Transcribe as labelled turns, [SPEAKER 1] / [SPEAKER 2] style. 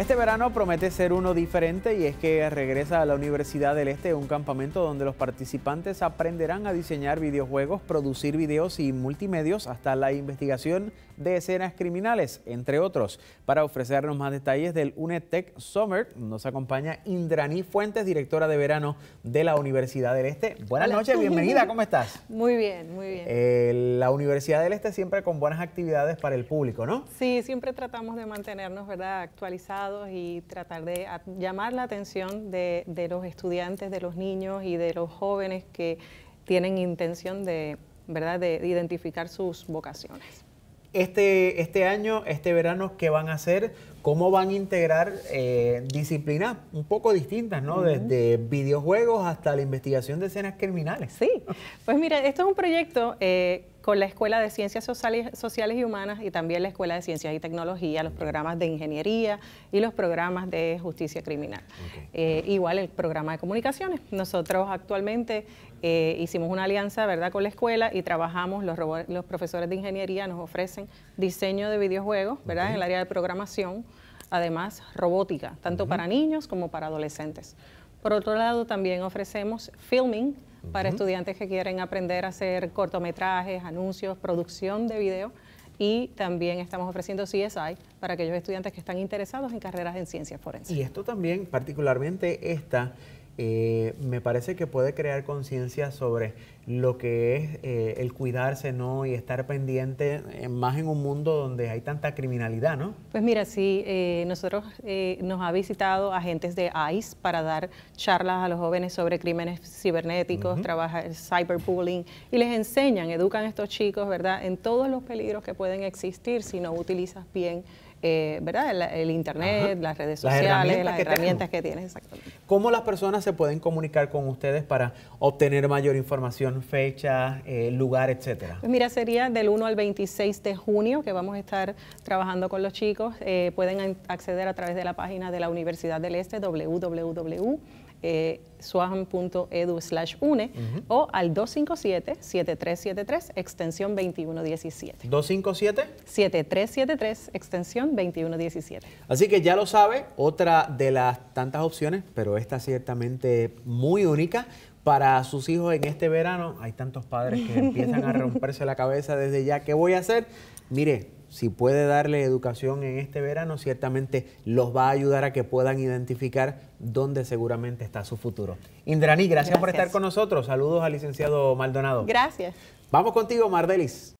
[SPEAKER 1] Este verano promete ser uno diferente y es que regresa a la Universidad del Este un campamento donde los participantes aprenderán a diseñar videojuegos, producir videos y multimedios hasta la investigación de escenas criminales, entre otros. Para ofrecernos más detalles del UNETEC Summer nos acompaña Indraní Fuentes, directora de verano de la Universidad del Este. Buenas noches, bienvenida, ¿cómo estás? Muy
[SPEAKER 2] bien, muy bien.
[SPEAKER 1] Eh, la Universidad del Este siempre con buenas actividades para el público, ¿no?
[SPEAKER 2] Sí, siempre tratamos de mantenernos, ¿verdad?, actualizados y tratar de llamar la atención de, los estudiantes, de los niños y de los jóvenes que tienen intención de, ¿verdad? de identificar sus vocaciones.
[SPEAKER 1] Este, este año, este verano, ¿qué van a hacer? cómo van a integrar eh, disciplinas un poco distintas, ¿no? Desde videojuegos hasta la investigación de escenas criminales. Sí, pues mira, esto es un
[SPEAKER 2] proyecto eh, con la Escuela de Ciencias Sociales, y Humanas y también la Escuela de Ciencias y Tecnología, los programas de ingeniería y los programas de justicia criminal. Eh, igual el programa de comunicaciones. Nosotros actualmente hicimos una alianza ¿verdad? con la escuela y trabajamos, los, los profesores de ingeniería nos ofrecen diseño de videojuegos ¿verdad? en el área de programación además robótica, tanto para niños como para adolescentes. Por otro lado, también ofrecemos filming para estudiantes que quieren aprender a hacer cortometrajes, anuncios, producción de video. Y también estamos ofreciendo CSI para aquellos estudiantes que están interesados en carreras en ciencias forenses. Y esto
[SPEAKER 1] también, particularmente esta, eh, me parece que puede crear conciencia sobre lo que es eh, el cuidarse, ¿no? Y estar pendiente, eh, más en un mundo donde hay tanta criminalidad, ¿no?
[SPEAKER 2] Pues mira, sí, nosotros nos ha visitado agentes de ICE para dar charlas a los jóvenes sobre crímenes cibernéticos, trabaja en cyberbullying, y les enseñan, educan a estos chicos, ¿verdad?, en todos los peligros que pueden existir si no utilizas bien eh, ¿verdad? El, Internet, las redes sociales, las herramientas, que, tienes. Exactamente.
[SPEAKER 1] ¿Cómo las personas se pueden comunicar con ustedes para obtener mayor información, fecha, eh, lugar, etcétera? Pues
[SPEAKER 2] mira, sería del 1 al 26 de junio que vamos a estar trabajando con los chicos. Eh, pueden acceder a través de la página de la Universidad del Este, www slash une o al 257-7373 extensión 2117.
[SPEAKER 1] ¿257?
[SPEAKER 2] 7373 extensión 2117.
[SPEAKER 1] Así que ya lo sabe, otra de las tantas opciones, pero esta ciertamente muy única para sus hijos en este verano. Hay tantos padres que empiezan a romperse la cabeza desde ya, ¿qué voy a hacer? Mire, si puede darle educación en este verano, ciertamente los va a ayudar a que puedan identificar dónde seguramente está su futuro. Indraní, gracias, gracias. por estar con nosotros. Saludos al licenciado Maldonado. Gracias. Vamos contigo, Mardelis.